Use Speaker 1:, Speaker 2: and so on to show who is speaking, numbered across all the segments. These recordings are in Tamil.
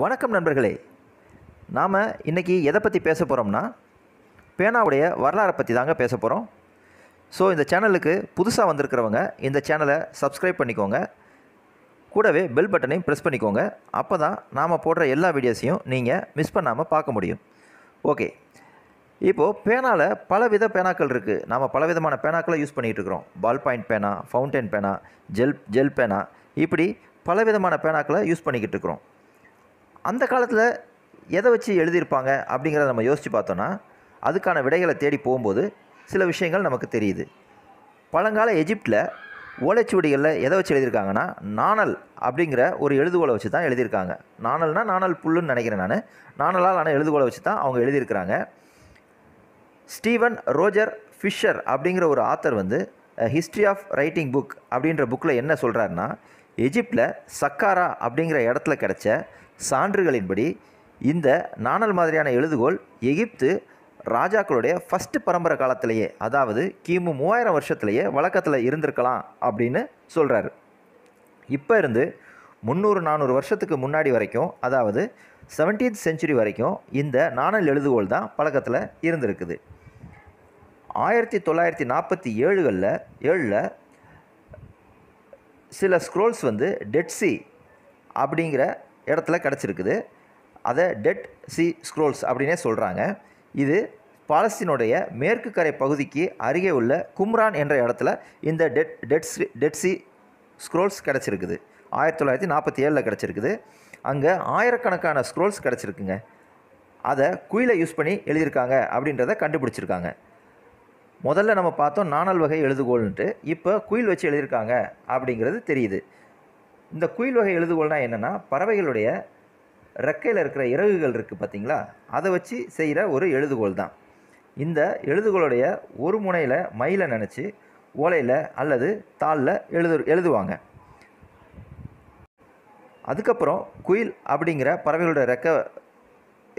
Speaker 1: வணக்கம் நண்பர்களே நாம் இன்றைக்கி எதை பற்றி பேச போகிறோம்னா பேனாவுடைய வரலாறை பற்றி தாங்க பேச போகிறோம் ஸோ இந்த சேனலுக்கு புதுசாக வந்திருக்கிறவங்க இந்த சேனலை சப்ஸ்கிரைப் பண்ணிக்கோங்க கூடவே பெல் பட்டனையும் ப்ரெஸ் பண்ணிக்கோங்க அப்போ தான் நாம் போடுற எல்லா வீடியோஸையும் நீங்கள் மிஸ் பண்ணாமல் பார்க்க முடியும் ஓகே இப்போது பேனாவில் பலவித பேனாக்கள் இருக்குது நாம் பலவிதமான பேனாக்களை யூஸ் இருக்கிறோம் பால் பாயிண்ட் பேனா ஃபவுண்டைன் பேனா ஜெல் ஜெல் பேனா இப்படி பலவிதமான பேனாக்களை யூஸ் பண்ணிக்கிட்டு இருக்கிறோம் அந்த காலத்தில் எதை வச்சு எழுதியிருப்பாங்க அப்படிங்கிறத நம்ம யோசித்து பார்த்தோன்னா அதுக்கான விடைகளை தேடி போகும்போது சில விஷயங்கள் நமக்கு தெரியுது பழங்கால எஜிப்டில் ஓலைச்சுவடிகளில் எதை வச்சு எழுதியிருக்காங்கன்னா நாணல் அப்படிங்கிற ஒரு எழுதுகோலை வச்சு தான் எழுதியிருக்காங்க நாணல்னால் நாணல் புல்லுன்னு நினைக்கிறேன் நான் நாணலால் ஆனால் எழுதுகோலை வச்சு தான் அவங்க எழுதியிருக்கிறாங்க ஸ்டீவன் ரோஜர் ஃபிஷர் அப்படிங்கிற ஒரு ஆத்தர் வந்து ஹிஸ்ட்ரி ஆஃப் ரைட்டிங் புக் அப்படின்ற புக்கில் என்ன சொல்கிறாருன்னா எஜிப்டில் சக்காரா அப்படிங்கிற இடத்துல கிடைச்ச சான்றுகளின்படி இந்த நாணல் மாதிரியான எழுதுகோல் எகிப்து ராஜாக்களுடைய ஃபஸ்ட்டு பரம்பரை காலத்திலேயே அதாவது கிமு மூவாயிரம் வருஷத்துலேயே வழக்கத்தில் இருந்திருக்கலாம் அப்படின்னு சொல்கிறாரு இப்போ இருந்து முந்நூறு நானூறு வருஷத்துக்கு முன்னாடி வரைக்கும் அதாவது செவன்டீன்த் செஞ்சுரி வரைக்கும் இந்த நாணல் எழுதுகோல் தான் பழக்கத்தில் இருந்திருக்குது ஆயிரத்தி தொள்ளாயிரத்தி நாற்பத்தி ஏழுகளில் ஏழில் சில ஸ்க்ரோல்ஸ் வந்து டெட் சி அப்படிங்கிற இடத்துல கிடச்சிருக்குது அதை டெட் சி ஸ்க்ரோல்ஸ் அப்படின்னே சொல்கிறாங்க இது பாலஸ்தீனுடைய மேற்கு கரை பகுதிக்கு அருகே உள்ள கும்ரான் என்ற இடத்துல இந்த dead dead dead sea scrolls கிடச்சிருக்குது ஆயிரத்தி தொள்ளாயிரத்தி நாற்பத்தி ஏழில் கிடச்சிருக்குது அங்கே ஆயிரக்கணக்கான ஸ்க்ரோல்ஸ் கிடச்சிருக்குங்க அதை குயிலை யூஸ் பண்ணி எழுதியிருக்காங்க அப்படின்றத கண்டுபிடிச்சிருக்காங்க முதல்ல நம்ம பார்த்தோம் நாணல் வகை எழுதுகோள்ன்ட்டு இப்போ குயில் வச்சு எழுதியிருக்காங்க அப்படிங்கிறது தெரியுது இந்த குயில் வகை எழுதுகோள்னால் என்னென்னா பறவைகளுடைய ரெக்கையில் இருக்கிற இறகுகள் இருக்குது பார்த்திங்களா அதை வச்சு செய்கிற ஒரு எழுதுகோள் தான் இந்த எழுதுகோளுடைய ஒரு முனையில் மயிலை நினச்சி ஓலையில் அல்லது தாளில் எழுது எழுதுவாங்க அதுக்கப்புறம் குயில் அப்படிங்கிற பறவைகளுடைய ரெக்க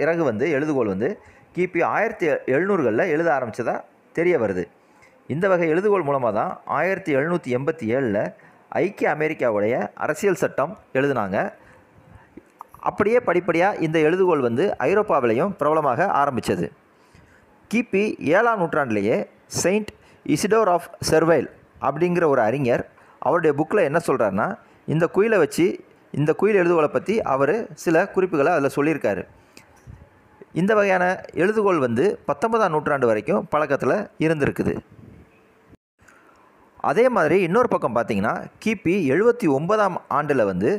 Speaker 1: இறகு வந்து எழுதுகோள் வந்து கிபி ஆயிரத்தி எழுநூறுகளில் எழுத ஆரம்பித்ததாக தெரிய வருது இந்த வகை எழுதுகோள் மூலமாக தான் ஆயிரத்தி எழுநூற்றி எண்பத்தி ஏழில் ஐக்கிய அமெரிக்காவுடைய அரசியல் சட்டம் எழுதினாங்க அப்படியே படிப்படியாக இந்த எழுதுகோள் வந்து ஐரோப்பாவிலையும் பிரபலமாக ஆரம்பித்தது கிபி ஏழாம் நூற்றாண்டிலேயே செயின்ட் இசிடோர் ஆஃப் செர்வைல் அப்படிங்கிற ஒரு அறிஞர் அவருடைய புக்கில் என்ன சொல்கிறாருன்னா இந்த குயிலை வச்சு இந்த குயில் எழுதுகோளை பற்றி அவர் சில குறிப்புகளை அதில் சொல்லியிருக்காரு இந்த வகையான எழுதுகோள் வந்து பத்தொன்பதாம் நூற்றாண்டு வரைக்கும் பழக்கத்தில் இருந்திருக்குது அதே மாதிரி இன்னொரு பக்கம் பார்த்திங்கன்னா கிபி எழுபத்தி ஒன்பதாம் ஆண்டில் வந்து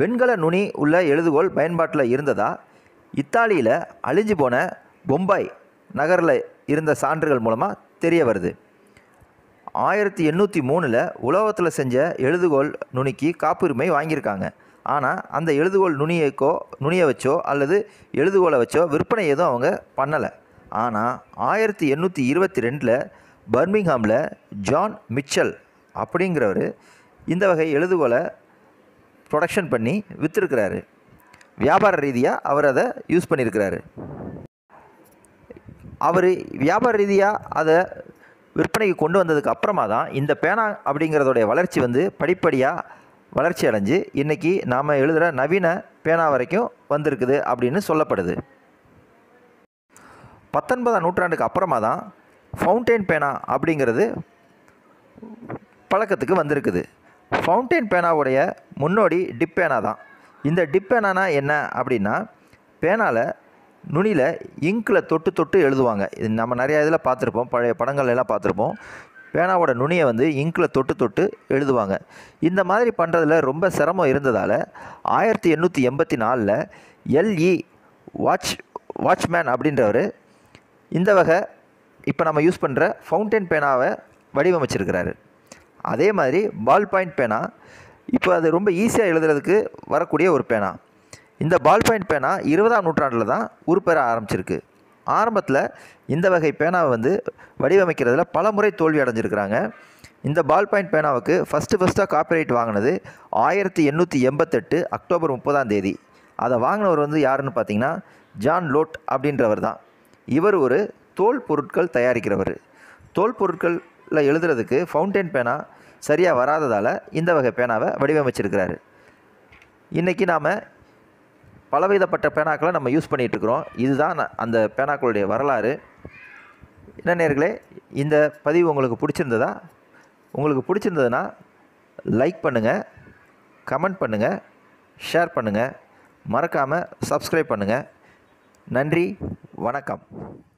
Speaker 1: வெண்கல நுனி உள்ள எழுதுகோள் பயன்பாட்டில் இருந்ததா இத்தாலியில் அழிஞ்சு போன பொம்பாய் நகரில் இருந்த சான்றுகள் மூலமாக தெரிய வருது ஆயிரத்தி எண்ணூற்றி மூணில் உலோகத்தில் செஞ்ச எழுதுகோள் நுனிக்கு காப்புரிமை வாங்கியிருக்காங்க ஆனால் அந்த எழுதுகோல் நுனியைக்கோ நுனியை வச்சோ அல்லது எழுதுகோலை வச்சோ விற்பனை எதுவும் அவங்க பண்ணலை ஆனால் ஆயிரத்தி எண்ணூற்றி இருபத்தி ரெண்டில் பர்மிங்ஹாமில் ஜான் மிச்சல் அப்படிங்கிறவர் இந்த வகை எழுதுகோலை ப்ரொடக்ஷன் பண்ணி விற்றுருக்கிறாரு வியாபார ரீதியாக அவர் அதை யூஸ் பண்ணியிருக்கிறாரு அவர் வியாபார ரீதியாக அதை விற்பனைக்கு கொண்டு வந்ததுக்கு அப்புறமா தான் இந்த பேனா அப்படிங்கிறதோடைய வளர்ச்சி வந்து படிப்படியாக வளர்ச்சி அடைஞ்சு இன்றைக்கி நாம் எழுதுகிற நவீன பேனா வரைக்கும் வந்திருக்குது அப்படின்னு சொல்லப்படுது பத்தொன்பதாம் நூற்றாண்டுக்கு அப்புறமா தான் ஃபவுண்டெயின் பேனா அப்படிங்கிறது பழக்கத்துக்கு வந்திருக்குது ஃபவுண்டெயின் பேனாவுடைய முன்னோடி டிப் பேனா தான் இந்த டிப் என்ன அப்படின்னா பேனாவில் நுனியில் இங்கில் தொட்டு தொட்டு எழுதுவாங்க இது நம்ம நிறையா இதில் பார்த்துருப்போம் பழைய படங்கள்லாம் பார்த்துருப்போம் பேனாவோட நுனியை வந்து இங்கில் தொட்டு தொட்டு எழுதுவாங்க இந்த மாதிரி பண்ணுறதுல ரொம்ப சிரமம் இருந்ததால் ஆயிரத்தி எண்ணூற்றி எண்பத்தி நாலில் எல்இ வாட்ச் வாட்ச்மேன் அப்படின்றவர் இந்த வகை இப்போ நம்ம யூஸ் பண்ணுற ஃபவுண்டைன் பேனாவை வடிவமைச்சிருக்கிறாரு அதே மாதிரி பால் பாயிண்ட் பேனா இப்போ அது ரொம்ப ஈஸியாக எழுதுறதுக்கு வரக்கூடிய ஒரு பேனா இந்த பால் பாயிண்ட் பேனா இருபதாம் நூற்றாண்டில் தான் உருப்பெற ஆரம்பிச்சிருக்கு ஆரம்பத்தில் இந்த வகை பேனாவை வந்து வடிவமைக்கிறதுல பல முறை தோல்வி அடைஞ்சிருக்கிறாங்க இந்த பால் பாயிண்ட் பேனாவுக்கு ஃபஸ்ட்டு ஃபஸ்ட்டாக காப்பிரைட் வாங்கினது ஆயிரத்தி எண்ணூற்றி எண்பத்தெட்டு அக்டோபர் முப்பதாம் தேதி அதை வாங்கினவர் வந்து யாருன்னு பார்த்தீங்கன்னா ஜான் லோட் அப்படின்றவர் தான் இவர் ஒரு தோல் பொருட்கள் தயாரிக்கிறவர் தோல் பொருட்களில் எழுதுறதுக்கு ஃபவுண்டைன் பேனா சரியாக வராததால் இந்த வகை பேனாவை வடிவமைச்சிருக்கிறாரு இன்றைக்கி நாம் பலவிதப்பட்ட பேனாக்களை நம்ம யூஸ் பண்ணிகிட்ருக்குறோம் இதுதான் அந்த பேனாக்களுடைய வரலாறு என்ன நேர்களே இந்த பதிவு உங்களுக்கு பிடிச்சிருந்ததா உங்களுக்கு பிடிச்சிருந்ததுன்னா லைக் பண்ணுங்கள் கமெண்ட் பண்ணுங்கள் ஷேர் பண்ணுங்கள் மறக்காமல் சப்ஸ்கிரைப் பண்ணுங்கள் நன்றி வணக்கம்